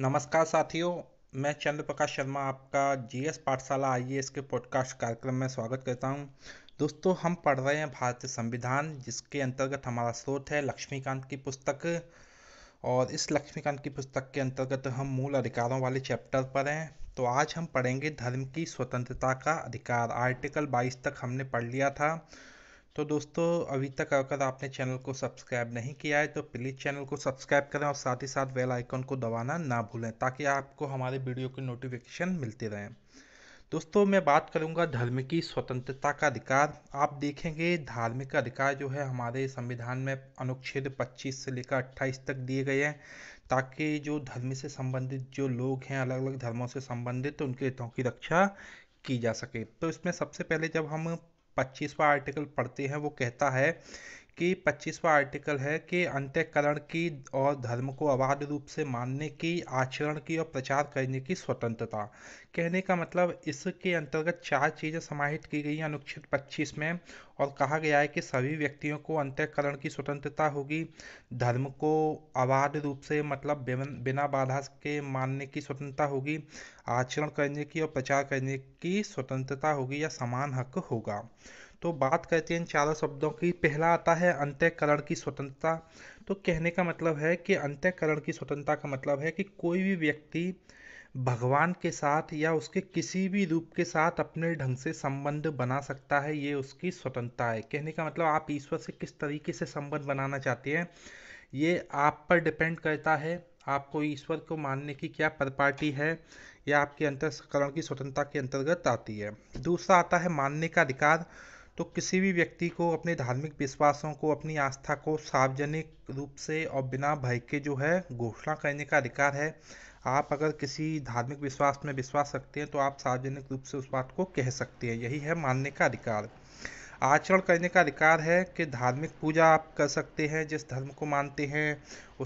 नमस्कार साथियों मैं चंद्र प्रकाश शर्मा आपका जीएस पाठशाला आई के पॉडकास्ट कार्यक्रम में स्वागत करता हूं दोस्तों हम पढ़ रहे हैं भारतीय संविधान जिसके अंतर्गत हमारा स्रोत है लक्ष्मीकांत की पुस्तक और इस लक्ष्मीकांत की पुस्तक के अंतर्गत हम मूल अधिकारों वाले चैप्टर पर हैं तो आज हम पढ़ेंगे धर्म की स्वतंत्रता का अधिकार आर्टिकल बाईस तक हमने पढ़ लिया था तो दोस्तों अभी तक अगर आपने चैनल को सब्सक्राइब नहीं किया है तो प्लीज़ चैनल को सब्सक्राइब करें और साथ ही साथ बेल आइकन को दबाना ना भूलें ताकि आपको हमारे वीडियो की नोटिफिकेशन मिलती रहें दोस्तों मैं बात करूंगा धर्म की स्वतंत्रता का अधिकार आप देखेंगे धार्मिक अधिकार जो है हमारे संविधान में अनुच्छेद 25 से लेकर 28 तक दिए गए हैं ताकि जो धर्म से संबंधित जो लोग हैं अलग अलग धर्मों से संबंधित तो उनके हितों की रक्षा की जा सके तो इसमें सबसे पहले जब हम पच्चीसवा आर्टिकल पढ़ते हैं वो कहता है की पच्चीसवा आर्टिकल है कि अंत्यकरण की और धर्म को अबाध रूप से मानने की आचरण की और प्रचार करने की स्वतंत्रता कहने का मतलब इसके अंतर्गत चार चीज़ें समाहित की गई हैं अनुच्छेद पच्चीस में और कहा गया है कि सभी व्यक्तियों को अंत्यकरण की स्वतंत्रता होगी धर्म को अबाध रूप से मतलब बिना बाधा के मानने की स्वतंत्रता होगी आचरण करने की और प्रचार करने की स्वतंत्रता होगी या समान हक होगा तो बात करते हैं इन चारों शब्दों की पहला आता है अंत्यकरण की स्वतंत्रता तो कहने का मतलब है कि अंत्यकरण की स्वतंत्रता का मतलब है कि कोई भी व्यक्ति भगवान के साथ या उसके किसी भी रूप के साथ अपने ढंग से संबंध बना सकता है ये उसकी स्वतंत्रता है कहने का मतलब आप ईश्वर से किस तरीके से संबंध बनाना चाहते हैं ये आप पर डिपेंड करता है आपको ईश्वर को मानने की क्या परपाटी है या आपके अंतकरण की स्वतंत्रता के अंतर्गत आती है दूसरा आता है मानने का अधिकार तो किसी भी व्यक्ति को अपने धार्मिक विश्वासों को अपनी आस्था को सार्वजनिक रूप से और बिना भय के जो है घोषणा करने का अधिकार है आप अगर किसी धार्मिक विश्वास में विश्वास रखते हैं तो आप सार्वजनिक रूप से उस बात को कह सकते हैं यही है मानने का अधिकार आचरण करने का अधिकार है कि धार्मिक पूजा आप कर सकते हैं जिस धर्म को मानते हैं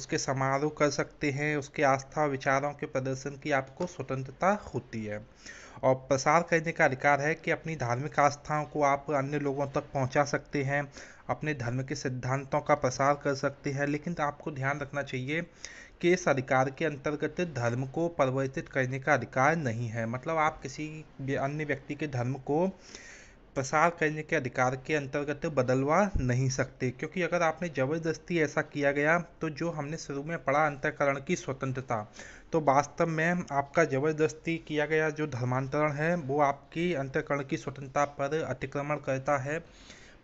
उसके समारोह कर सकते हैं उसके आस्था विचारों के प्रदर्शन की आपको स्वतंत्रता होती है और प्रसार करने का अधिकार है कि अपनी धार्मिक आस्थाओं को आप अन्य लोगों तक पहुँचा सकते हैं अपने धर्म के सिद्धांतों का प्रसार कर सकते हैं लेकिन आपको ध्यान रखना चाहिए कि इस अधिकार के अंतर्गत धर्म को परिवर्तित करने का अधिकार नहीं है मतलब आप किसी अन्य व्यक्ति के धर्म को प्रसार करने के अधिकार के अंतर्गत बदलवा नहीं सकते क्योंकि अगर आपने ज़बरदस्ती ऐसा किया गया तो जो हमने शुरू में पढ़ा अंतकरण की स्वतंत्रता तो वास्तव में आपका ज़बरदस्ती किया गया जो धर्मांतरण है वो आपकी अंतकरण की स्वतंत्रता पर अतिक्रमण करता है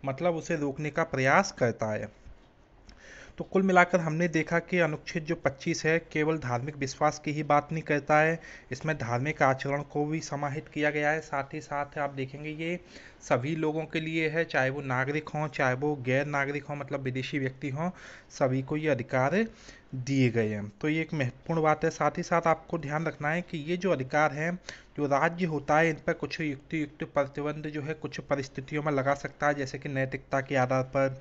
मतलब उसे रोकने का प्रयास करता है तो कुल मिलाकर हमने देखा कि अनुच्छेद जो 25 है केवल धार्मिक विश्वास की ही बात नहीं करता है इसमें धार्मिक आचरण को भी समाहित किया गया है साथ ही साथ आप देखेंगे ये सभी लोगों के लिए है चाहे वो नागरिक हों चाहे वो गैर नागरिक हों मतलब विदेशी व्यक्ति हों सभी को ये अधिकार दिए गए हैं तो ये एक महत्वपूर्ण बात है साथ ही साथ आपको ध्यान रखना है कि ये जो अधिकार हैं जो राज्य होता है इन पर कुछ युक्ति युक्त प्रतिबंध जो है कुछ परिस्थितियों में लगा सकता है जैसे कि नैतिकता के आधार पर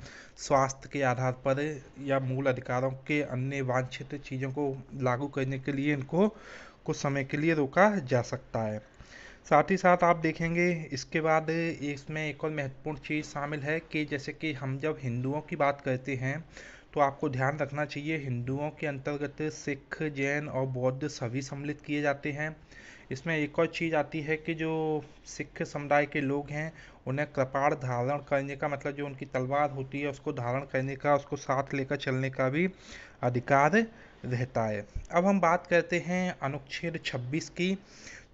स्वास्थ्य के आधार पर या मूल अधिकारों के अन्य वांछित चीज़ों को लागू करने के लिए इनको कुछ समय के लिए रोका जा सकता है साथ ही साथ आप देखेंगे इसके बाद इसमें एक और महत्वपूर्ण चीज़ शामिल है कि जैसे कि हम जब हिंदुओं की बात करते हैं तो आपको ध्यान रखना चाहिए हिंदुओं के अंतर्गत सिख जैन और बौद्ध सभी सम्मिलित किए जाते हैं इसमें एक और चीज़ आती है कि जो सिख समुदाय के लोग हैं उन्हें कृपाण धारण करने का मतलब जो उनकी तलवार होती है उसको धारण करने का उसको साथ लेकर चलने का भी अधिकार रहता है अब हम बात करते हैं अनुच्छेद 26 की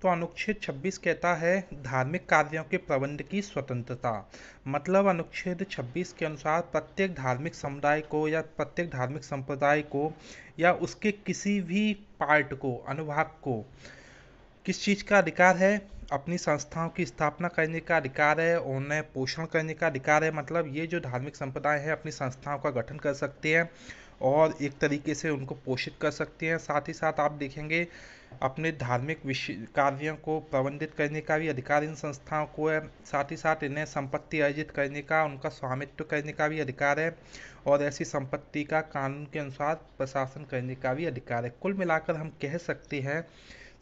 तो अनुच्छेद 26 कहता है धार्मिक कार्यों के प्रबंध की स्वतंत्रता मतलब अनुच्छेद 26 के अनुसार प्रत्येक धार्मिक समुदाय को या प्रत्येक धार्मिक संप्रदाय को या उसके किसी भी पार्ट को अनुभाग को किस चीज़ का अधिकार है अपनी संस्थाओं की स्थापना करने का अधिकार है उन्हें पोषण करने का अधिकार है मतलब ये जो धार्मिक संप्रदाय है अपनी संस्थाओं का गठन कर सकते हैं और एक तरीके से उनको पोषित कर सकते हैं साथ ही साथ आप देखेंगे अपने धार्मिक विषय कार्यों को प्रबंधित करने का भी अधिकार इन संस्थाओं को है साथ ही साथ इन्हें संपत्ति अर्जित करने का उनका स्वामित्व करने का भी अधिकार है और ऐसी संपत्ति का कानून के अनुसार प्रशासन करने का भी अधिकार है कुल मिलाकर हम कह सकते हैं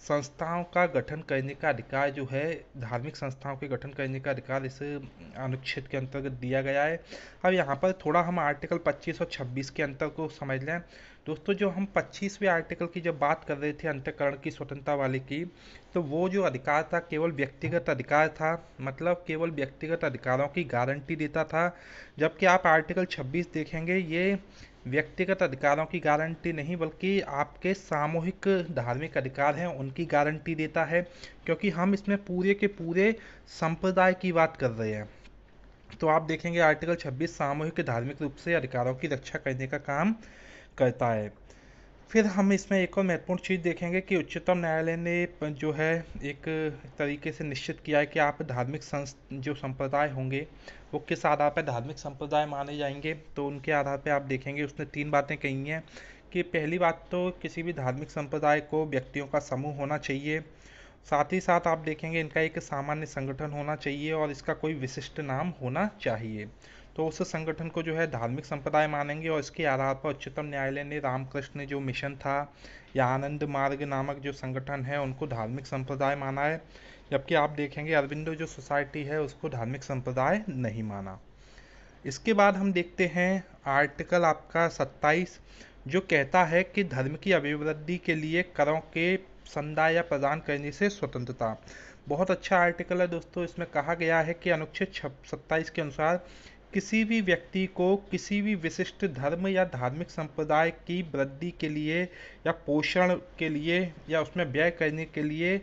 संस्थाओं का गठन करने का अधिकार जो है धार्मिक संस्थाओं के गठन करने का अधिकार इस अनुच्छेद के अंतर्गत दिया गया है अब यहाँ पर थोड़ा हम आर्टिकल 25 और 26 के अंतर को समझ लें दोस्तों जो हम पच्चीसवें आर्टिकल की जब बात कर रहे थे अंतकरण की स्वतंत्रता वाले की तो वो जो अधिकार था केवल व्यक्तिगत अधिकार था मतलब केवल व्यक्तिगत अधिकारों की गारंटी देता था जबकि आप आर्टिकल छब्बीस देखेंगे ये व्यक्तिगत अधिकारों की गारंटी नहीं बल्कि आपके सामूहिक धार्मिक अधिकार हैं उनकी गारंटी देता है क्योंकि हम इसमें पूरे के पूरे संप्रदाय की बात कर रहे हैं तो आप देखेंगे आर्टिकल 26 सामूहिक धार्मिक रूप से अधिकारों की रक्षा करने का काम करता है फिर हम इसमें एक और महत्वपूर्ण चीज़ देखेंगे कि उच्चतम न्यायालय ने जो है एक तरीके से निश्चित किया है कि आप धार्मिक संस्थ जो संप्रदाय होंगे वो किस आधार पर धार्मिक संप्रदाय माने जाएंगे तो उनके आधार पर आप देखेंगे उसने तीन बातें कही हैं कि पहली बात तो किसी भी धार्मिक संप्रदाय को व्यक्तियों का समूह होना चाहिए साथ ही साथ आप देखेंगे इनका एक सामान्य संगठन होना चाहिए और इसका कोई विशिष्ट नाम होना चाहिए तो उस संगठन को जो है धार्मिक संप्रदाय मानेंगे और इसके आधार पर उच्चतम न्यायालय ने रामकृष्ण जो मिशन था या आनंद मार्ग नामक जो संगठन है उनको धार्मिक संप्रदाय माना है जबकि आप देखेंगे अरविंदो जो सोसाइटी है उसको धार्मिक संप्रदाय नहीं माना इसके बाद हम देखते हैं आर्टिकल आपका सत्ताईस जो कहता है कि धर्म की अभिवृद्धि के लिए करों के संदाय या प्रदान करने से स्वतंत्रता बहुत अच्छा आर्टिकल है दोस्तों इसमें कहा गया है कि अनुच्छेद सत्ताईस के अनुसार किसी भी व्यक्ति को किसी भी विशिष्ट धर्म या धार्मिक संप्रदाय की वृद्धि के लिए या पोषण के लिए या उसमें व्यय करने के लिए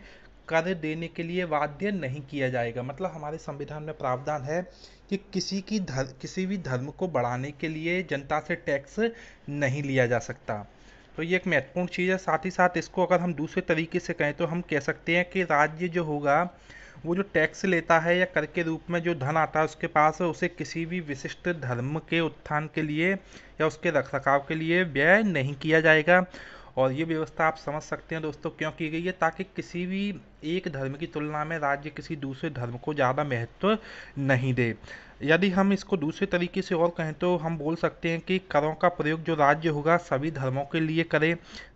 कर देने के लिए वाद्य नहीं किया जाएगा मतलब हमारे संविधान में प्रावधान है कि किसी की धर किसी भी धर्म को बढ़ाने के लिए जनता से टैक्स नहीं लिया जा सकता तो ये एक महत्वपूर्ण चीज़ है साथ ही साथ इसको अगर हम दूसरे तरीके से कहें तो हम कह सकते हैं कि राज्य जो होगा वो जो टैक्स लेता है या कर के रूप में जो धन आता है उसके पास उसे किसी भी विशिष्ट धर्म के उत्थान के लिए या उसके रख रखाव के लिए व्यय नहीं किया जाएगा और ये व्यवस्था आप समझ सकते हैं दोस्तों क्यों की गई है ताकि किसी भी एक धर्म की तुलना में राज्य किसी दूसरे धर्म को ज़्यादा महत्व नहीं दे यदि हम इसको दूसरे तरीके से और कहें तो हम बोल सकते हैं कि करों का प्रयोग जो राज्य होगा सभी धर्मों के लिए करें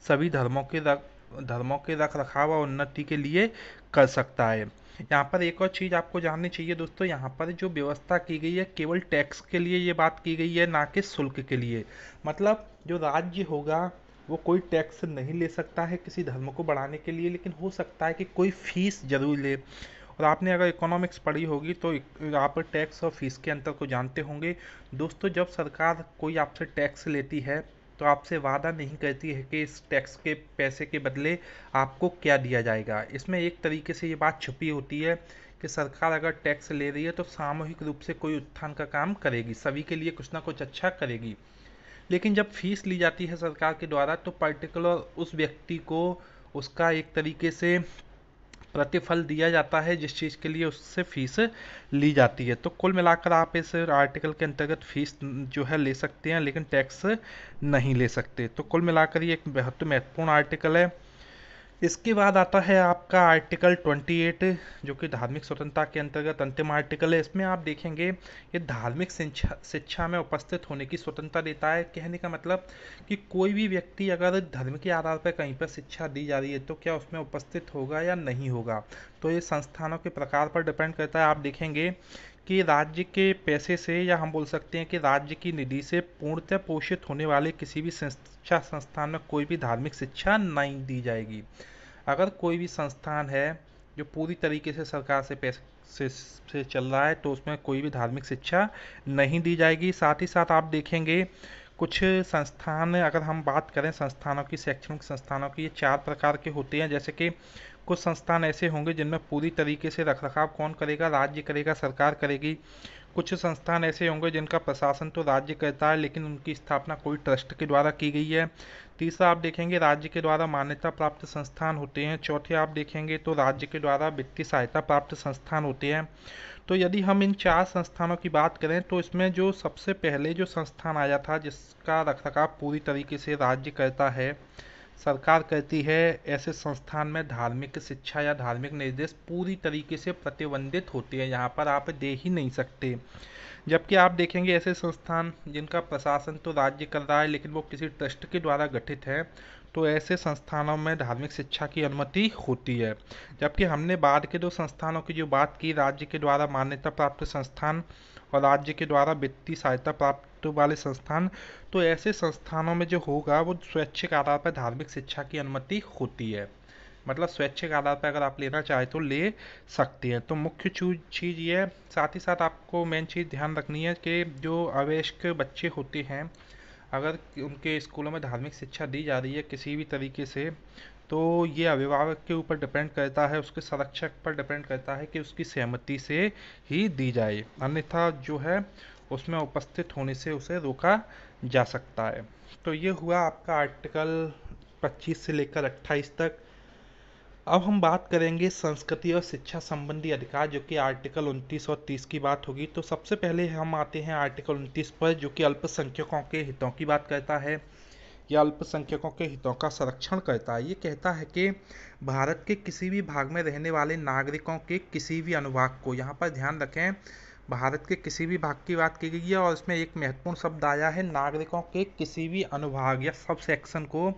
सभी धर्मों के रख धर्मों के रख रखाव और उन्नति के लिए कर सकता है यहाँ पर एक और चीज़ आपको जाननी चाहिए दोस्तों यहाँ पर जो व्यवस्था की गई है केवल टैक्स के लिए ये बात की गई है ना कि शुल्क के लिए मतलब जो राज्य होगा वो कोई टैक्स नहीं ले सकता है किसी धर्म को बढ़ाने के लिए लेकिन हो सकता है कि कोई फीस ज़रूर ले और आपने अगर इकोनॉमिक्स पढ़ी होगी तो आप टैक्स और फीस के अंतर को जानते होंगे दोस्तों जब सरकार कोई आपसे टैक्स लेती है तो आपसे वादा नहीं करती है कि इस टैक्स के पैसे के बदले आपको क्या दिया जाएगा इसमें एक तरीके से ये बात छुपी होती है कि सरकार अगर टैक्स ले रही है तो सामूहिक रूप से कोई उत्थान का काम करेगी सभी के लिए कुछ ना कुछ अच्छा करेगी लेकिन जब फीस ली जाती है सरकार के द्वारा तो पर्टिकुलर उस व्यक्ति को उसका एक तरीके से प्रतिफल दिया जाता है जिस चीज़ के लिए उससे फीस ली जाती है तो कुल मिलाकर आप इस आर्टिकल के अंतर्गत फीस जो है ले सकते हैं लेकिन टैक्स नहीं ले सकते तो कुल मिलाकर ये एक बहुत महत्वपूर्ण आर्टिकल है इसके बाद आता है आपका आर्टिकल 28 जो कि धार्मिक स्वतंत्रता के अंतर्गत अंतिम आर्टिकल है इसमें आप देखेंगे ये धार्मिक शिक्षा शिक्षा में उपस्थित होने की स्वतंत्रता देता है कहने का मतलब कि कोई भी व्यक्ति अगर धर्म के आधार पर कहीं पर शिक्षा दी जा रही है तो क्या उसमें उपस्थित होगा या नहीं होगा तो ये संस्थानों के प्रकार पर डिपेंड करता है आप देखेंगे कि राज्य के पैसे से या हम बोल सकते हैं कि राज्य की निधि से पूर्णतः पोषित होने वाले किसी भी शिक्षा संस्थान में कोई भी धार्मिक शिक्षा नहीं दी जाएगी अगर कोई भी संस्थान है जो पूरी तरीके से सरकार से पैसे से, से चल रहा है तो उसमें कोई भी धार्मिक शिक्षा नहीं दी जाएगी साथ ही साथ आप देखेंगे कुछ संस्थान अगर हम बात करें संस्थानों की शैक्षणिक संस्थानों की ये चार प्रकार के होते हैं जैसे कि कुछ संस्थान ऐसे होंगे जिनमें पूरी तरीके से रखरखाव कौन करेगा राज्य करेगा सरकार करेगी कुछ संस्थान ऐसे होंगे जिनका प्रशासन तो राज्य करता है लेकिन उनकी स्थापना कोई ट्रस्ट के द्वारा की गई है तीसरा आप देखेंगे राज्य के द्वारा मान्यता प्राप्त संस्थान होते हैं चौथे आप देखेंगे तो राज्य के द्वारा वित्तीय सहायता प्राप्त संस्थान होते हैं तो यदि हम इन चार संस्थानों की बात करें तो इसमें जो सबसे पहले जो संस्थान आया था जिसका रखरखाव पूरी तरीके से राज्य करता है सरकार कहती है ऐसे संस्थान में धार्मिक शिक्षा या धार्मिक निर्देश पूरी तरीके से प्रतिबंधित होते हैं यहाँ पर आप दे ही नहीं सकते जबकि आप देखेंगे ऐसे संस्थान जिनका प्रशासन तो राज्य कर रहा है लेकिन वो किसी ट्रस्ट के द्वारा गठित है तो ऐसे संस्थानों में धार्मिक शिक्षा की अनुमति होती है जबकि हमने बाद के दो संस्थानों की जो बात की राज्य के द्वारा मान्यता प्राप्त संस्थान और राज्य के द्वारा वित्तीय सहायता प्राप्त वाले संस्थान तो ऐसे संस्थानों में जो होगा वो स्वैच्छिक आधार पर धार्मिक शिक्षा की अनुमति होती है मतलब स्वैच्छिक आधार पर अगर आप लेना चाहें तो ले सकते हैं तो मुख्य चीज़ ये साथ ही साथ आपको मेन चीज़ ध्यान रखनी है कि जो अवयस्क बच्चे होते हैं अगर उनके स्कूलों में धार्मिक शिक्षा दी जा रही है किसी भी तरीके से तो ये अभिभावक के ऊपर डिपेंड करता है उसके संरक्षक पर डिपेंड करता है कि उसकी सहमति से ही दी जाए अन्यथा जो है उसमें उपस्थित होने से उसे रोका जा सकता है तो ये हुआ आपका आर्टिकल 25 से लेकर 28 तक अब हम बात करेंगे संस्कृति और शिक्षा संबंधी अधिकार जो कि आर्टिकल 29 और 30 की बात होगी तो सबसे पहले हम आते हैं आर्टिकल 29 पर जो कि अल्पसंख्यकों के हितों की बात करता है या अल्पसंख्यकों के हितों का संरक्षण करता है ये कहता है कि भारत के किसी भी भाग में रहने वाले नागरिकों के किसी भी अनुभाग को यहाँ पर ध्यान रखें भारत के किसी भी भाग की बात की गई है और इसमें एक महत्वपूर्ण शब्द आया है नागरिकों के किसी भी अनुभाग या सब सेक्शन को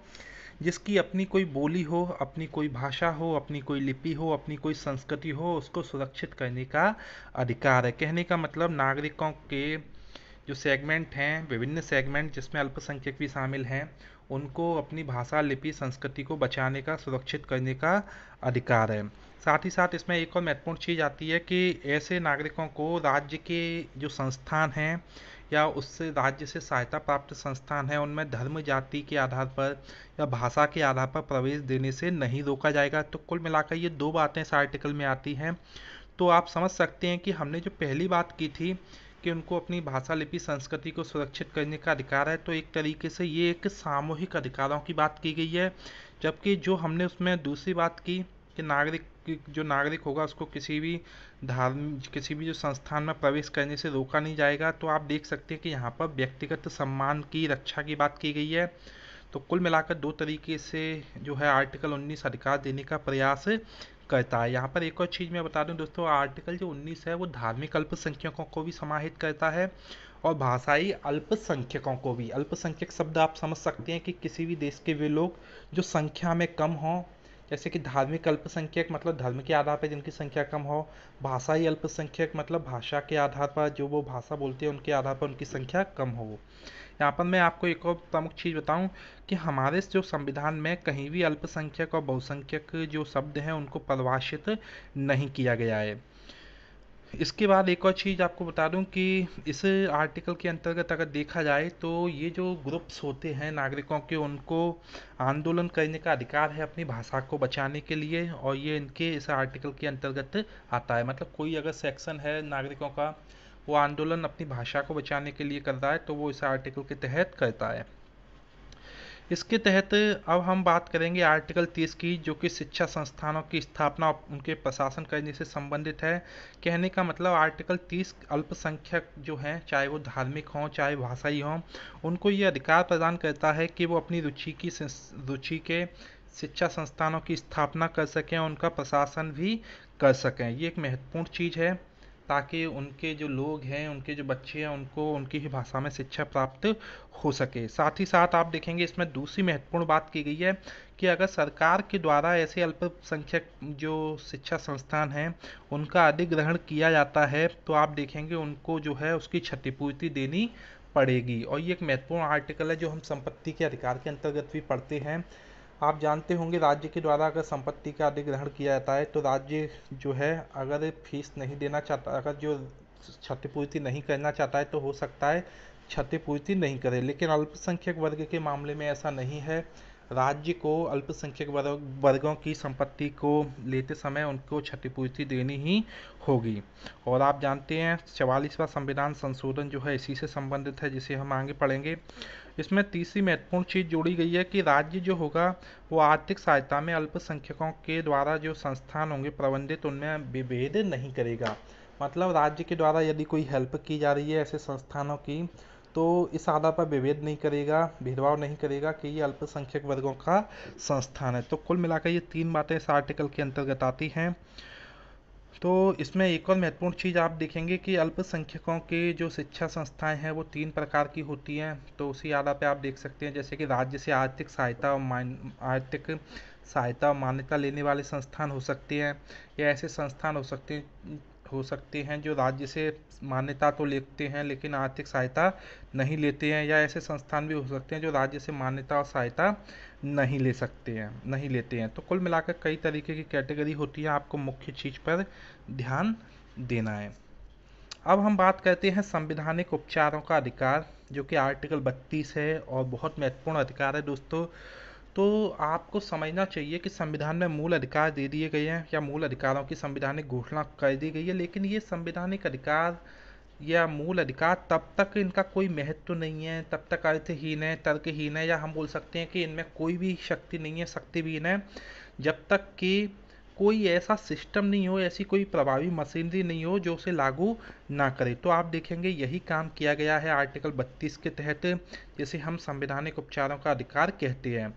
जिसकी अपनी कोई बोली हो अपनी कोई भाषा हो अपनी कोई लिपि हो अपनी कोई संस्कृति हो उसको सुरक्षित करने का अधिकार है कहने का मतलब नागरिकों के जो सेगमेंट हैं विभिन्न सेगमेंट जिसमें अल्पसंख्यक भी शामिल हैं उनको अपनी भाषा लिपि संस्कृति को बचाने का सुरक्षित करने का अधिकार है साथ ही साथ इसमें एक और महत्वपूर्ण चीज़ आती है कि ऐसे नागरिकों को राज्य के जो संस्थान हैं या उससे राज्य से सहायता प्राप्त संस्थान हैं उनमें धर्म जाति के आधार पर या भाषा के आधार पर प्रवेश देने से नहीं रोका जाएगा तो कुल मिलाकर ये दो बातें इस आर्टिकल में आती हैं तो आप समझ सकते हैं कि हमने जो पहली बात की थी कि उनको अपनी भाषा लिपि संस्कृति को सुरक्षित करने का अधिकार है तो एक तरीके से ये एक सामूहिक अधिकारों की बात की गई है जबकि जो हमने उसमें दूसरी बात की कि नागरिक जो नागरिक होगा उसको किसी भी धार्मिक किसी भी जो संस्थान में प्रवेश करने से रोका नहीं जाएगा तो आप देख सकते हैं कि यहाँ पर व्यक्तिगत सम्मान की रक्षा की बात की गई है तो कुल मिलाकर दो तरीके से जो है आर्टिकल 19 अधिकार देने का प्रयास करता है यहाँ पर एक और चीज़ मैं बता दूँ दोस्तों आर्टिकल जो 19 है वो धार्मिक अल्पसंख्यकों को भी समाहित करता है और भाषाई अल्पसंख्यकों को भी अल्पसंख्यक शब्द आप समझ सकते हैं कि किसी भी देश के वे लोग जो संख्या में कम हों जैसे कि धार्मिक अल्पसंख्यक मतलब धर्म के आधार पर जिनकी संख्या कम हो भाषाई अल्पसंख्यक मतलब भाषा के आधार पर जो वो भाषा बोलते हैं उनके आधार पर उनकी संख्या कम हो यहाँ पर मैं आपको एक और प्रमुख चीज़ बताऊँ कि हमारे जो संविधान में कहीं भी अल्पसंख्यक और बहुसंख्यक जो शब्द हैं उनको परिभाषित नहीं किया गया है इसके बाद एक और चीज़ आपको बता दूं कि इस आर्टिकल के अंतर्गत अगर देखा जाए तो ये जो ग्रुप्स होते हैं नागरिकों के उनको आंदोलन करने का अधिकार है अपनी भाषा को बचाने के लिए और ये इनके इस आर्टिकल के अंतर्गत आता है मतलब कोई अगर सेक्शन है नागरिकों का वो आंदोलन अपनी भाषा को बचाने के लिए कर रहा है तो वो इस आर्टिकल के तहत करता है इसके तहत अब हम बात करेंगे आर्टिकल तीस की जो कि शिक्षा संस्थानों की स्थापना उनके प्रशासन करने से संबंधित है कहने का मतलब आर्टिकल तीस अल्पसंख्यक जो हैं चाहे वो धार्मिक हों चाहे भाषाई हों उनको ये अधिकार प्रदान करता है कि वो अपनी रुचि की रुचि के शिक्षा संस्थानों की स्थापना कर सकें उनका प्रशासन भी कर सकें ये एक महत्वपूर्ण चीज़ है ताकि उनके जो लोग हैं उनके जो बच्चे हैं उनको उनकी ही भाषा में शिक्षा प्राप्त हो सके साथ ही साथ आप देखेंगे इसमें दूसरी महत्वपूर्ण बात की गई है कि अगर सरकार के द्वारा ऐसे अल्पसंख्यक जो शिक्षा संस्थान हैं उनका अधिग्रहण किया जाता है तो आप देखेंगे उनको जो है उसकी क्षतिपूर्ति देनी पड़ेगी और ये एक महत्वपूर्ण आर्टिकल है जो हम संपत्ति के अधिकार के अंतर्गत भी पढ़ते हैं आप जानते होंगे राज्य के द्वारा अगर संपत्ति का अधिग्रहण किया जाता है तो राज्य जो है अगर फीस नहीं देना चाहता अगर जो क्षतिपूर्ति नहीं करना चाहता है तो हो सकता है क्षतिपूर्ति नहीं करे लेकिन अल्पसंख्यक वर्ग के मामले में ऐसा नहीं है राज्य को अल्पसंख्यक वर्गों की संपत्ति को लेते समय उनको क्षतिपूर्ति देनी ही होगी और आप जानते हैं चवालीसवां संविधान संशोधन जो है इसी से संबंधित है जिसे हम आगे पढ़ेंगे इसमें तीसरी महत्वपूर्ण चीज़ जोड़ी गई है कि राज्य जो होगा वो आर्थिक सहायता में अल्पसंख्यकों के द्वारा जो संस्थान होंगे प्रबंधित उनमें विभेद नहीं करेगा मतलब राज्य के द्वारा यदि कोई हेल्प की जा रही है ऐसे संस्थानों की तो इस आधार पर विभेद नहीं करेगा भेदभाव नहीं करेगा कि ये अल्पसंख्यक वर्गों का संस्थान है तो कुल मिलाकर ये तीन बातें इस आर्टिकल के अंतर्गत आती हैं तो इसमें एक और महत्वपूर्ण चीज़ आप देखेंगे कि अल्पसंख्यकों के जो शिक्षा संस्थाएं हैं वो तीन प्रकार की होती हैं तो उसी आधार पे आप देख सकते हैं जैसे कि राज्य से आर्थिक सहायता और मान आर्थिक सहायता और मान्यता लेने वाले संस्थान हो सकते हैं या ऐसे संस्थान हो सकते हो सकते हैं जो राज्य से मान्यता तो लेते हैं लेकिन आर्थिक सहायता नहीं लेते हैं या ऐसे संस्थान भी हो सकते हैं जो राज्य से मान्यता और सहायता नहीं ले सकते हैं नहीं लेते हैं तो कुल मिलाकर कई तरीके की कैटेगरी होती है आपको मुख्य चीज़ पर ध्यान देना है अब हम बात करते हैं संविधानिक उपचारों का अधिकार जो कि आर्टिकल 32 है और बहुत महत्वपूर्ण अधिकार है दोस्तों तो आपको समझना चाहिए कि संविधान में मूल अधिकार दे दिए गए हैं या मूल अधिकारों की संविधानिक घोषणा कर दी गई है लेकिन ये संविधानिक अधिकार या मूल अधिकार तब तक इनका कोई महत्व नहीं है तब तक अर्थहीन है तर्कहीन है या हम बोल सकते हैं कि इनमें कोई भी शक्ति नहीं है शक्तिहीन है जब तक कि कोई ऐसा सिस्टम नहीं हो ऐसी कोई प्रभावी मशीनरी नहीं हो जो उसे लागू ना करे तो आप देखेंगे यही काम किया गया है आर्टिकल 32 के तहत जिसे हम संवैधानिक उपचारों का अधिकार कहते हैं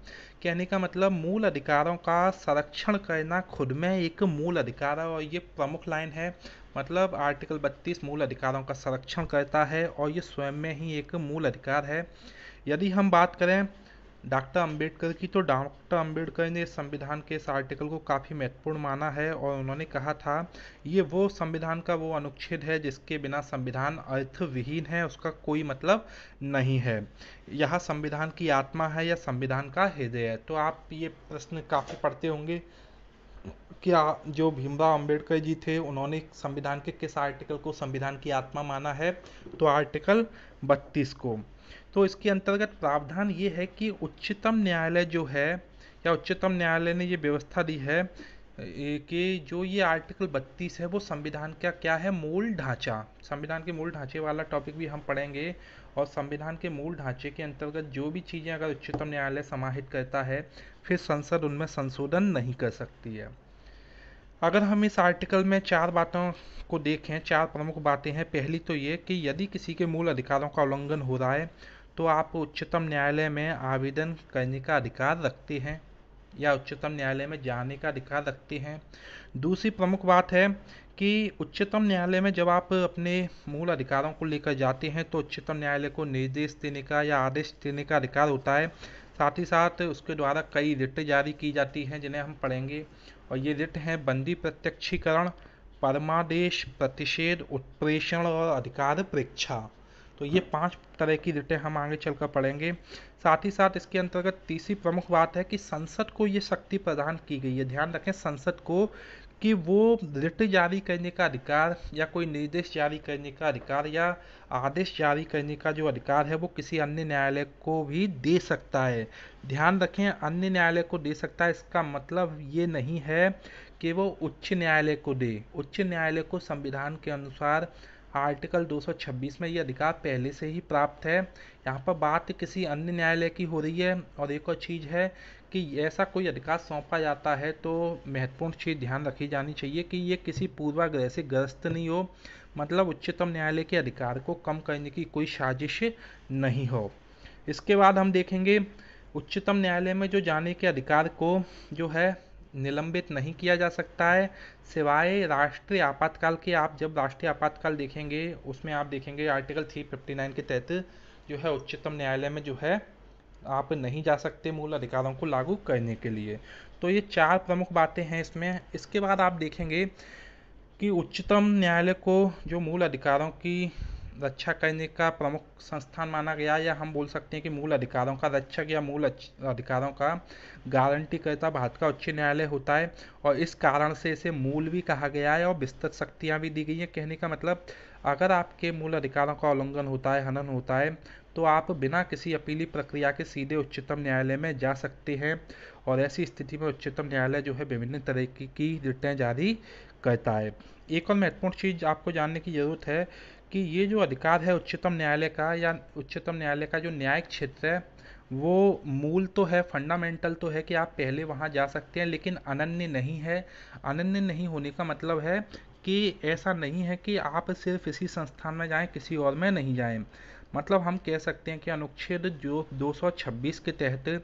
कहने का मतलब मूल अधिकारों का संरक्षण करना खुद में एक मूल अधिकार है और ये प्रमुख लाइन है मतलब आर्टिकल 32 मूल अधिकारों का संरक्षण करता है और ये स्वयं में ही एक मूल अधिकार है यदि हम बात करें डॉक्टर अंबेडकर की तो डॉक्टर अंबेडकर ने संविधान के इस आर्टिकल को काफ़ी महत्वपूर्ण माना है और उन्होंने कहा था ये वो संविधान का वो अनुच्छेद है जिसके बिना संविधान अर्थविहीन है उसका कोई मतलब नहीं है यह संविधान की आत्मा है या संविधान का हृदय है तो आप ये प्रश्न काफ़ी पढ़ते होंगे क्या जो भीमराव अंबेडकर जी थे उन्होंने संविधान के किस आर्टिकल को संविधान की आत्मा माना है तो आर्टिकल 32 को तो इसके अंतर्गत प्रावधान ये है कि उच्चतम न्यायालय जो है या उच्चतम न्यायालय ने ये व्यवस्था दी है कि जो ये आर्टिकल 32 है वो संविधान का क्या है मूल ढांचा संविधान के मूल ढांचे वाला टॉपिक भी हम पढ़ेंगे और संविधान के मूल ढांचे के अंतर्गत जो भी चीज़ें अगर उच्चतम न्यायालय समाहित करता है फिर संसद उनमें संशोधन नहीं कर सकती है अगर हम इस आर्टिकल में चार बातों को देखें चार प्रमुख बातें हैं पहली तो ये कि यदि किसी के मूल अधिकारों का उल्लंघन हो रहा है तो आप उच्चतम न्यायालय में आवेदन करने का अधिकार रखते हैं या उच्चतम न्यायालय में जाने का अधिकार रखते हैं दूसरी प्रमुख बात है कि उच्चतम न्यायालय में जब आप अपने मूल अधिकारों को लेकर जाते हैं तो उच्चतम न्यायालय को निर्देश देने का या आदेश देने का अधिकार होता है साथ ही साथ उसके द्वारा कई रिट जारी की जाती हैं जिन्हें हम पढ़ेंगे और ये रिट हैं बंदी प्रत्यक्षीकरण परमादेश प्रतिषेध उत्प्रेषण और अधिकार परीक्षा तो ये पांच तरह की रिटें हम आगे चलकर पढ़ेंगे साथ ही साथ इसके अंतर्गत तीसरी प्रमुख बात है कि संसद को ये शक्ति प्रदान की गई है ध्यान रखें संसद को कि वो रिट जारी करने का अधिकार या कोई निर्देश जारी करने का अधिकार या आदेश जारी करने का जो अधिकार है वो किसी अन्य न्यायालय को भी दे सकता है ध्यान रखें अन्य न्यायालय को दे सकता है इसका मतलब ये नहीं है कि वो उच्च न्यायालय को दे उच्च न्यायालय को संविधान के अनुसार आर्टिकल 226 में ये अधिकार पहले से ही प्राप्त है यहाँ पर बात किसी अन्य न्यायालय की हो रही है और एक और चीज़ है कि ऐसा कोई अधिकार सौंपा जाता है तो महत्वपूर्ण चीज़ ध्यान रखी जानी चाहिए कि ये किसी पूर्वाग्रह से ग्रस्त नहीं हो मतलब उच्चतम न्यायालय के अधिकार को कम करने की कोई साजिश नहीं हो इसके बाद हम देखेंगे उच्चतम न्यायालय में जो जाने के अधिकार को जो है निलंबित नहीं किया जा सकता है सिवाय राष्ट्रीय आपातकाल के आप जब राष्ट्रीय आपातकाल देखेंगे उसमें आप देखेंगे आर्टिकल 359 के तहत जो है उच्चतम न्यायालय में जो है आप नहीं जा सकते मूल अधिकारों को लागू करने के लिए तो ये चार प्रमुख बातें हैं इसमें इसके बाद आप देखेंगे कि उच्चतम न्यायालय को जो मूल अधिकारों की रक्षा करने का प्रमुख संस्थान माना गया या हम बोल सकते हैं कि मूल अधिकारों का रक्षक या मूल अधिकारों का गारंटी करता भारत का उच्च न्यायालय होता है और इस कारण से इसे मूल भी कहा गया है और विस्तृत शक्तियाँ भी दी गई हैं कहने का मतलब अगर आपके मूल अधिकारों का उल्लंघन होता है हनन होता है तो आप बिना किसी अपीली प्रक्रिया के सीधे उच्चतम न्यायालय में जा सकते हैं और ऐसी स्थिति में उच्चतम न्यायालय जो है विभिन्न तरीके की रिटें जारी करता है एक और महत्वपूर्ण चीज़ आपको जानने की ज़रूरत है कि ये जो अधिकार है उच्चतम न्यायालय का या उच्चतम न्यायालय का जो न्यायिक क्षेत्र है वो मूल तो है फंडामेंटल तो है कि आप पहले वहाँ जा सकते हैं लेकिन अनन्य नहीं है अनन्य नहीं होने का मतलब है कि ऐसा नहीं है कि आप सिर्फ इसी संस्थान में जाएं किसी और में नहीं जाएं मतलब हम कह सकते हैं कि अनुच्छेद जो 226 के तहत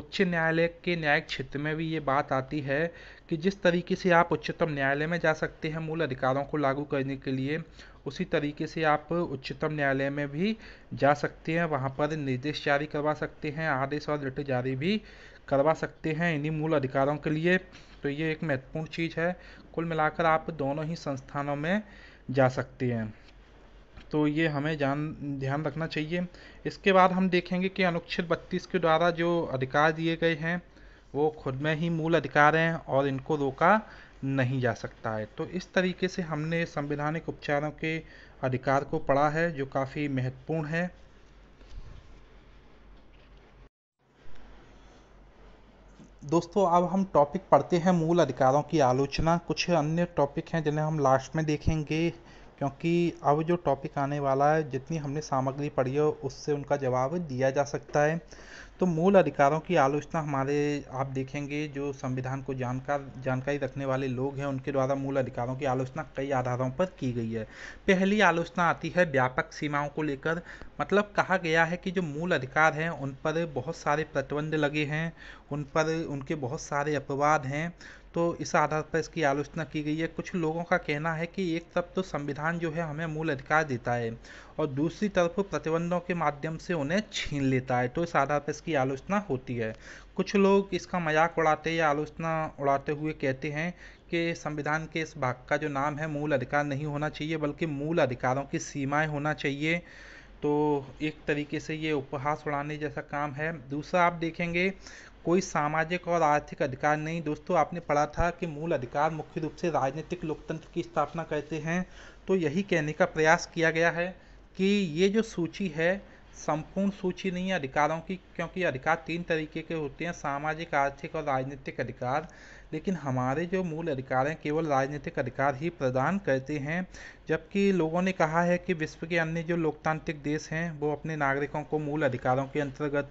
उच्च न्यायालय के न्यायिक क्षेत्र में भी ये बात आती है कि जिस तरीके से आप उच्चतम न्यायालय में जा सकते हैं मूल अधिकारों को लागू करने के लिए उसी तरीके से आप उच्चतम न्यायालय में भी जा सकते हैं वहाँ पर निर्देश जारी करवा सकते हैं आदेश और रिट जारी भी करवा सकते हैं इन्हीं मूल अधिकारों के लिए तो ये एक महत्वपूर्ण चीज़ है कुल मिलाकर आप दोनों ही संस्थानों में जा सकते हैं तो ये हमें जान ध्यान रखना चाहिए इसके बाद हम देखेंगे कि अनुच्छेद बत्तीस के द्वारा जो अधिकार दिए गए हैं वो खुद में ही मूल अधिकार हैं और इनको रोका नहीं जा सकता है तो इस तरीके से हमने संवैधानिक उपचारों के अधिकार को पढ़ा है जो काफ़ी महत्वपूर्ण है दोस्तों अब हम टॉपिक पढ़ते हैं मूल अधिकारों की आलोचना कुछ अन्य टॉपिक हैं जिन्हें हम लास्ट में देखेंगे क्योंकि अब जो टॉपिक आने वाला है जितनी हमने सामग्री पढ़ी है उससे उनका जवाब दिया जा सकता है तो मूल अधिकारों की आलोचना हमारे आप देखेंगे जो संविधान को जानकार जानकारी रखने वाले लोग हैं उनके द्वारा मूल अधिकारों की आलोचना कई आधारों पर की गई है पहली आलोचना आती है व्यापक सीमाओं को लेकर मतलब कहा गया है कि जो मूल अधिकार हैं उन पर बहुत सारे प्रतिबंध लगे हैं उन पर उनके बहुत सारे अपवाद हैं तो इस आधार पर इसकी आलोचना की गई है कुछ लोगों का कहना है कि एक तरफ तो संविधान जो है हमें मूल अधिकार देता है और दूसरी तरफ प्रतिबंधों के माध्यम से उन्हें छीन लेता है तो इस आधार पर इसकी आलोचना होती है कुछ लोग इसका मजाक उड़ाते या आलोचना उड़ाते हुए कहते हैं कि संविधान के इस भाग का जो नाम है मूल अधिकार नहीं होना चाहिए बल्कि मूल अधिकारों की सीमाएँ होना चाहिए तो एक तरीके से ये उपहास उड़ाने जैसा काम है दूसरा आप देखेंगे कोई सामाजिक और आर्थिक अधिकार नहीं दोस्तों आपने पढ़ा था कि मूल अधिकार मुख्य रूप से राजनीतिक लोकतंत्र की स्थापना करते हैं तो यही कहने का प्रयास किया गया है कि ये जो सूची है संपूर्ण सूची नहीं है अधिकारों की क्योंकि अधिकार तीन तरीके के होते हैं सामाजिक आर्थिक और राजनीतिक अधिकार लेकिन हमारे जो मूल अधिकार हैं केवल राजनीतिक अधिकार ही प्रदान करते हैं जबकि लोगों ने कहा है कि विश्व के अन्य जो लोकतांत्रिक देश हैं वो अपने नागरिकों को मूल अधिकारों के अंतर्गत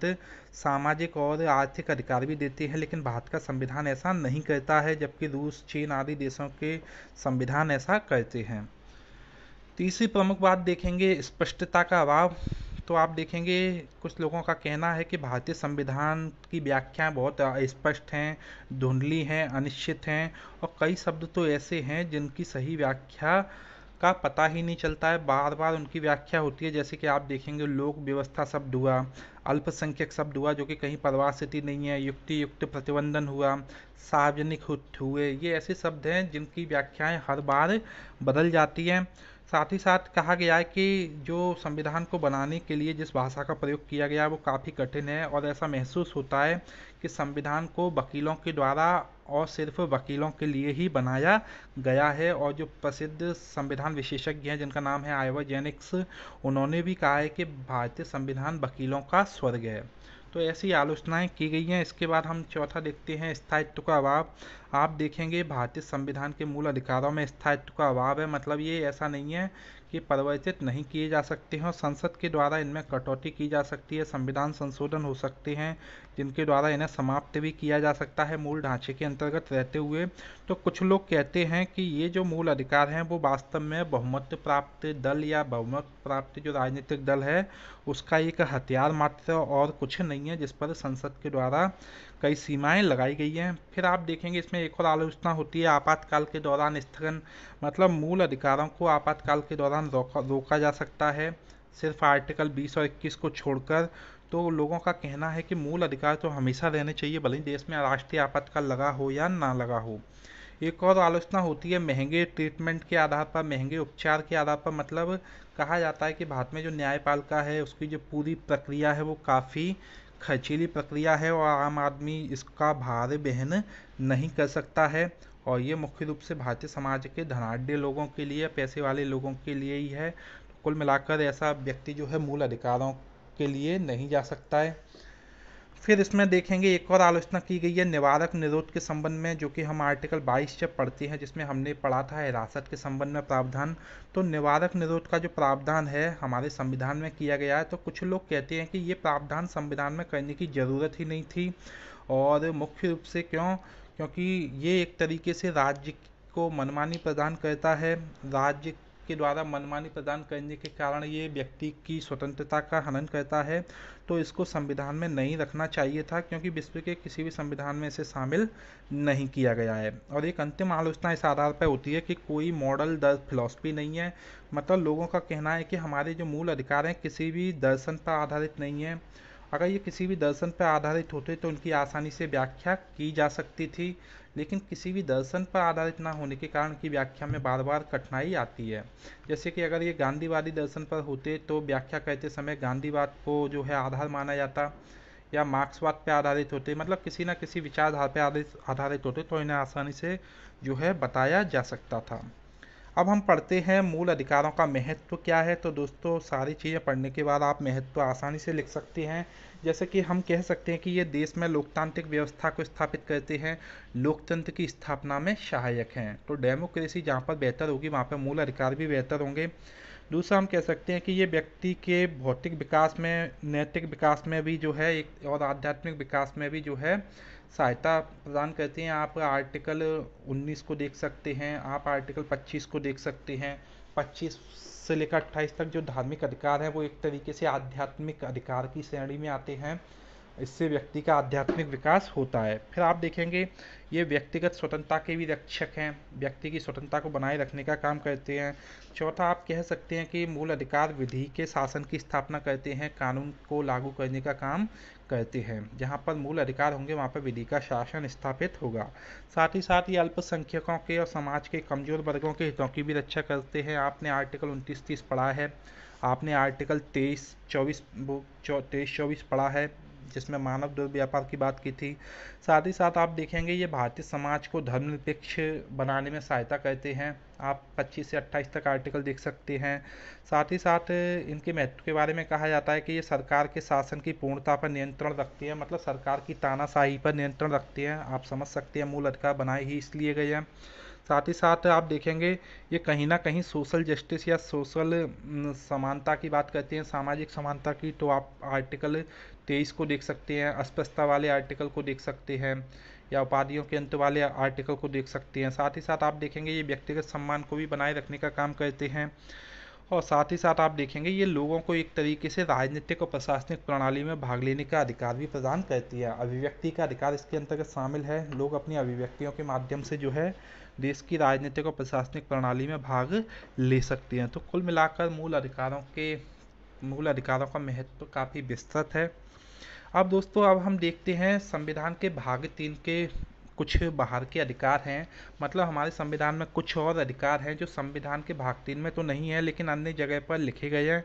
सामाजिक और आर्थिक अधिकार भी देते हैं लेकिन भारत का संविधान ऐसा नहीं करता है जबकि रूस चीन आदि देशों के संविधान ऐसा करते हैं तीसरी प्रमुख बात देखेंगे स्पष्टता का अभाव तो आप देखेंगे कुछ लोगों का कहना है कि भारतीय संविधान की व्याख्या बहुत स्पष्ट हैं धुंधली हैं अनिश्चित हैं और कई शब्द तो ऐसे हैं जिनकी सही व्याख्या का पता ही नहीं चलता है बार बार उनकी व्याख्या होती है जैसे कि आप देखेंगे लोक व्यवस्था शब्द हुआ अल्पसंख्यक शब्द हुआ जो कि कहीं परवाह स्थिति नहीं है युक्ति युक्त प्रतिबंधन हुआ सार्वजनिक हुए ये ऐसे शब्द हैं जिनकी व्याख्याएं हर बार बदल जाती हैं साथ ही साथ कहा गया है कि जो संविधान को बनाने के लिए जिस भाषा का प्रयोग किया गया है वो काफ़ी कठिन है और ऐसा महसूस होता है कि संविधान को वकीलों के द्वारा और सिर्फ वकीलों के लिए ही बनाया गया है और जो प्रसिद्ध संविधान विशेषज्ञ हैं जिनका नाम है आयवा जेनिक्स उन्होंने भी कहा है कि भारतीय संविधान वकीलों का स्वर्ग है तो ऐसी आलोचनाएं की गई हैं इसके बाद हम चौथा देखते हैं स्थायित्व का अभाव आप देखेंगे भारतीय संविधान के मूल अधिकारों में स्थायित्व का अभाव है मतलब ये ऐसा नहीं है के परिवर्तित नहीं किए जा सकते हैं और संसद के द्वारा इनमें कटौती की जा सकती है संविधान संशोधन हो सकते हैं जिनके द्वारा इन्हें समाप्त भी किया जा सकता है मूल ढांचे के अंतर्गत रहते हुए तो कुछ लोग कहते हैं कि ये जो मूल अधिकार हैं वो वास्तव में बहुमत प्राप्त दल या बहुमत प्राप्त जो राजनीतिक दल है उसका एक हथियार मात्र और कुछ नहीं है जिस पर संसद के द्वारा कई सीमाएं लगाई गई हैं फिर आप देखेंगे इसमें एक और आलोचना होती है आपातकाल के दौरान स्थगन मतलब मूल अधिकारों को आपातकाल के दौरान रोका रोका जा सकता है सिर्फ आर्टिकल 20 और 21 को छोड़कर तो लोगों का कहना है कि मूल अधिकार तो हमेशा रहने चाहिए भले ही देश में राष्ट्रीय आपातकाल लगा हो या ना लगा हो एक और आलोचना होती है महंगे ट्रीटमेंट के आधार पर महंगे उपचार के आधार पर मतलब कहा जाता है कि भारत में जो न्यायपालिका है उसकी जो पूरी प्रक्रिया है वो काफ़ी खर्चीली प्रक्रिया है और आम आदमी इसका भार बहन नहीं कर सकता है और ये मुख्य रूप से भारतीय समाज के धनाढ़ लोगों के लिए पैसे वाले लोगों के लिए ही है कुल मिलाकर ऐसा व्यक्ति जो है मूल अधिकारों के लिए नहीं जा सकता है फिर इसमें देखेंगे एक और आलोचना की गई है निवारक निरोध के संबंध में जो कि हम आर्टिकल 22 जब पढ़ते हैं जिसमें हमने पढ़ा था हिरासत के संबंध में प्रावधान तो निवारक निरोध का जो प्रावधान है हमारे संविधान में किया गया है तो कुछ लोग कहते हैं कि ये प्रावधान संविधान में करने की ज़रूरत ही नहीं थी और मुख्य रूप से क्यों क्योंकि ये एक तरीके से राज्य को मनमानी प्रदान करता है राज्य के द्वारा मनमानी प्रदान करने के कारण ये व्यक्ति की स्वतंत्रता का हनन करता है तो इसको संविधान में नहीं रखना चाहिए था क्योंकि विश्व के किसी भी संविधान में इसे शामिल नहीं किया गया है और एक अंतिम आलोचना इस आधार पर होती है कि कोई मॉडल दर फिलॉसफी नहीं है मतलब लोगों का कहना है कि हमारे जो मूल अधिकार हैं किसी भी दर्शन पर आधारित नहीं है अगर ये किसी भी दर्शन पर आधारित होते तो उनकी आसानी से व्याख्या की जा सकती थी लेकिन किसी भी दर्शन पर आधारित ना होने के कारण की व्याख्या में बार बार कठिनाई आती है जैसे कि अगर ये गांधीवादी दर्शन पर होते तो व्याख्या करते समय गांधीवाद को जो है आधार माना जाता या मार्क्सवाद पर आधारित होते मतलब किसी ना किसी विचारधारा पर आधारित आधारित होते तो इन्हें आसानी से जो है बताया जा सकता था अब हम पढ़ते हैं मूल अधिकारों का महत्व क्या है तो दोस्तों सारी चीज़ें पढ़ने के बाद आप महत्व आसानी से लिख सकते हैं जैसे कि हम कह सकते हैं कि ये देश में लोकतांत्रिक व्यवस्था को स्थापित करते हैं लोकतंत्र की स्थापना में सहायक हैं तो डेमोक्रेसी जहाँ पर बेहतर होगी वहाँ पर मूल अधिकार भी बेहतर होंगे दूसरा हम कह सकते हैं कि ये व्यक्ति के भौतिक विकास में नैतिक विकास में भी जो है एक और आध्यात्मिक विकास में भी जो है सहायता प्रदान करते हैं आप आर्टिकल 19 को देख सकते हैं आप आर्टिकल 25 को देख सकते हैं 25 से लेकर अट्ठाईस तक जो धार्मिक अधिकार हैं वो एक तरीके से आध्यात्मिक अधिकार की श्रेणी में आते हैं इससे व्यक्ति का आध्यात्मिक विकास होता है फिर आप देखेंगे ये व्यक्तिगत स्वतंत्रता के भी रक्षक हैं व्यक्ति की स्वतंत्रता को बनाए रखने का काम करते हैं चौथा आप कह सकते हैं कि मूल अधिकार विधि के शासन की स्थापना करते हैं कानून को लागू करने का काम कहते हैं जहाँ पर मूल अधिकार होंगे वहाँ पर विधि का शासन स्थापित होगा साथ ही साथ ये अल्पसंख्यकों के और समाज के कमजोर वर्गों के हितों की भी रक्षा करते हैं आपने आर्टिकल उनतीस तीस पढ़ा है आपने आर्टिकल तेईस चौबीस तेईस चौबीस पढ़ा है जिसमें मानव व्यापार की बात की थी साथ ही साथ आप देखेंगे ये भारतीय समाज को धर्मनिरपेक्ष बनाने में सहायता करते हैं आप 25 से 28 तक आर्टिकल देख सकते हैं साथ ही साथ इनके महत्व के बारे में कहा जाता है कि ये सरकार के शासन की पूर्णता पर नियंत्रण रखते हैं मतलब सरकार की तानाशाही पर नियंत्रण रखते हैं आप समझ सकते हैं मूल अधिकार बनाए ही इसलिए गए हैं साथ ही साथ आप देखेंगे ये कहीं ना कहीं सोशल जस्टिस या सोशल समानता की बात करते हैं सामाजिक समानता की तो आप आर्टिकल तेईस को देख सकते हैं अस्पष्टता वाले आर्टिकल को देख सकते हैं या उपाधियों के अंत वाले आर्टिकल को देख सकते हैं साथ ही साथ आप देखेंगे ये व्यक्तिगत सम्मान को भी बनाए रखने का काम करते हैं और साथ ही साथ आप देखेंगे ये लोगों को एक तरीके से राजनीतिक और प्रशासनिक प्रणाली में भाग लेने का अधिकार भी प्रदान करती है अभिव्यक्ति का अधिकार इसके अंतर्गत शामिल है लोग अपनी अभिव्यक्तियों के माध्यम से जो है देश की राजनीतिक और प्रशासनिक प्रणाली में भाग ले सकते हैं तो कुल मिलाकर मूल अधिकारों के मूल अधिकारों का महत्व काफ़ी विस्तृत है अब दोस्तों अब हम देखते हैं संविधान के भाग तीन के कुछ बाहर के अधिकार हैं मतलब हमारे संविधान में कुछ और अधिकार हैं जो संविधान के भाग तीन में तो नहीं है लेकिन अन्य जगह पर लिखे गए हैं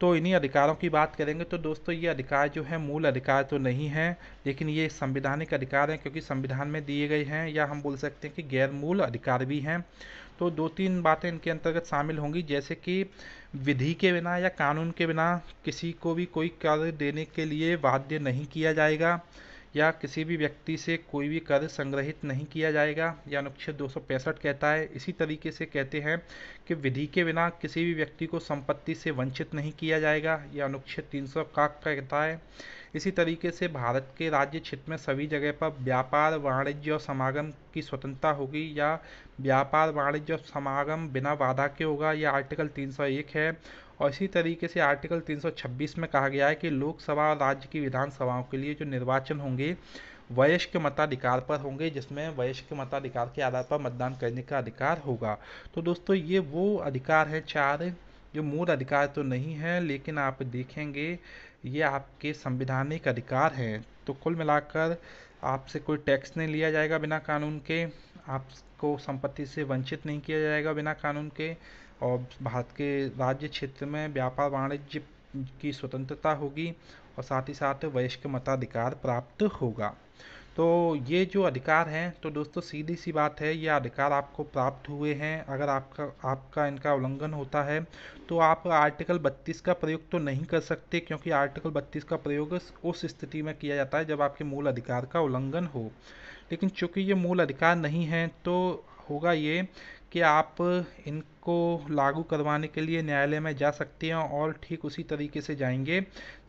तो इन्हीं अधिकारों की बात करेंगे तो दोस्तों ये अधिकार जो है मूल अधिकार तो नहीं है लेकिन ये संविधानिक अधिकार हैं क्योंकि संविधान में दिए गए हैं या हम बोल सकते हैं कि गैर मूल अधिकार भी हैं तो दो तीन बातें इनके अंतर्गत शामिल होंगी जैसे कि विधि के बिना या कानून के बिना किसी को भी कोई कर देने के लिए बाध्य नहीं किया जाएगा या किसी भी व्यक्ति से कोई भी कर संग्रहित नहीं किया जाएगा या अनुच्छेद दो कहता है इसी तरीके से कहते हैं कि विधि के बिना किसी भी व्यक्ति को संपत्ति से वंचित नहीं किया जाएगा या अनुच्छेद तीन का कहता है इसी तरीके से भारत के राज्य क्षेत्र में सभी जगह पर व्यापार वाणिज्य और समागम की स्वतंत्रता होगी या व्यापार वाणिज्य और समागम बिना बाधा के होगा यह आर्टिकल 301 है और इसी तरीके से आर्टिकल 326 में कहा गया है कि लोकसभा और राज्य की विधानसभाओं के लिए जो निर्वाचन होंगे वयस्क मताधिकार पर होंगे जिसमें वयस्क मताधिकार के आधार पर मतदान करने का अधिकार होगा तो दोस्तों ये वो अधिकार है चार जो मूल अधिकार तो नहीं है लेकिन आप देखेंगे ये आपके संवैधानिक अधिकार हैं तो कुल मिलाकर आपसे कोई टैक्स नहीं लिया जाएगा बिना कानून के आपको संपत्ति से वंचित नहीं किया जाएगा बिना कानून के और भारत के राज्य क्षेत्र में व्यापार वाणिज्य की स्वतंत्रता होगी और साथ ही साथ वयस्क मताधिकार प्राप्त होगा तो ये जो अधिकार हैं तो दोस्तों सीधी सी बात है ये अधिकार आपको प्राप्त हुए हैं अगर आपका आपका इनका उल्लंघन होता है तो आप आर्टिकल 32 का प्रयोग तो नहीं कर सकते क्योंकि आर्टिकल 32 का प्रयोग उस स्थिति में किया जाता है जब आपके मूल अधिकार का उल्लंघन हो लेकिन चूंकि ये मूल अधिकार नहीं है तो होगा ये कि आप इनको लागू करवाने के लिए न्यायालय में जा सकते हैं और ठीक उसी तरीके से जाएंगे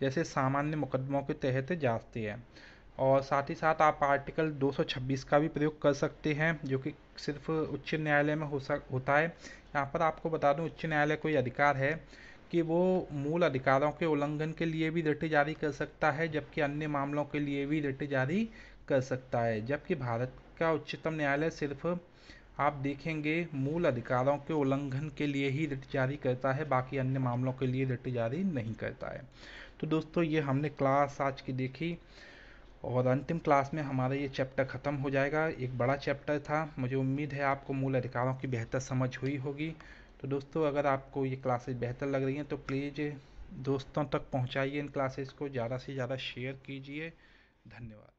जैसे सामान्य मुकदमों के तहत जाते हैं और साथ ही साथ आप आर्टिकल 226 का भी प्रयोग कर सकते हैं जो कि सिर्फ उच्च न्यायालय में हो सक होता है यहाँ पर आपको बता दूँ उच्च न्यायालय को ये अधिकार है कि वो मूल अधिकारों के उल्लंघन के लिए भी रिट जारी कर सकता है जबकि अन्य मामलों के लिए भी रिट जारी कर सकता है जबकि भारत का उच्चतम न्यायालय सिर्फ आप देखेंगे मूल अधिकारों के उल्लंघन के लिए ही रिट जारी करता है बाकी अन्य मामलों के लिए रिट जारी नहीं करता है तो दोस्तों ये हमने क्लास आज की देखी और अंतिम क्लास में हमारा ये चैप्टर ख़त्म हो जाएगा एक बड़ा चैप्टर था मुझे उम्मीद है आपको मूल अधिकारों की बेहतर समझ हुई होगी तो दोस्तों अगर आपको ये क्लासेज बेहतर लग रही हैं तो प्लीज़ दोस्तों तक पहुँचाइए इन क्लासेस को ज़्यादा से ज़्यादा शेयर कीजिए धन्यवाद